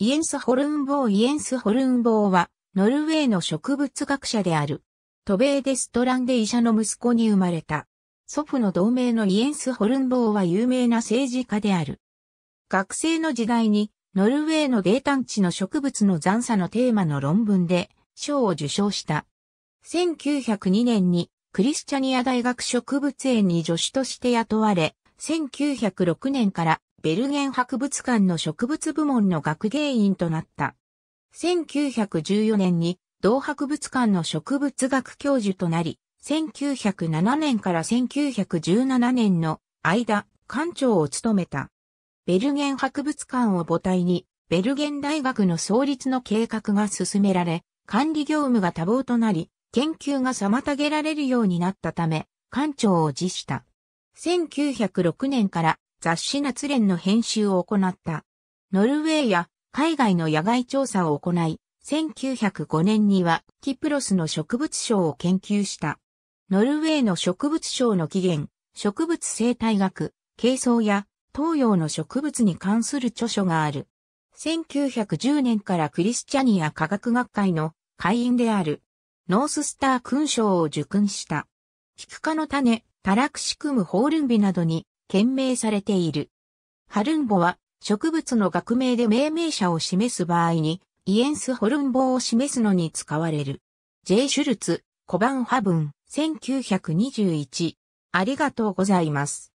イエンスホルンボーイエンスホルンボーは、ノルウェーの植物学者である。トベーデストランで医者の息子に生まれた。祖父の同盟のイエンスホルンボーは有名な政治家である。学生の時代に、ノルウェーの泥炭地の植物の残差のテーマの論文で、賞を受賞した。1902年に、クリスチャニア大学植物園に助手として雇われ、1906年からベルゲン博物館の植物部門の学芸員となった。1914年に同博物館の植物学教授となり、1907年から1917年の間、館長を務めた。ベルゲン博物館を母体に、ベルゲン大学の創立の計画が進められ、管理業務が多忙となり、研究が妨げられるようになったため、館長を辞した。1906年から雑誌夏連の編集を行った。ノルウェーや海外の野外調査を行い、1905年にはキプロスの植物賞を研究した。ノルウェーの植物賞の起源、植物生態学、軽装や東洋の植物に関する著書がある。1910年からクリスチャニア科学学会の会員である。ノーススター勲章を受勲した。キク科の種、タラクシクムホールンビなどに懸命されている。ハルンボは植物の学名で命名者を示す場合にイエンスホルンボを示すのに使われる。J. シュルツ、コバンハブン、1921。ありがとうございます。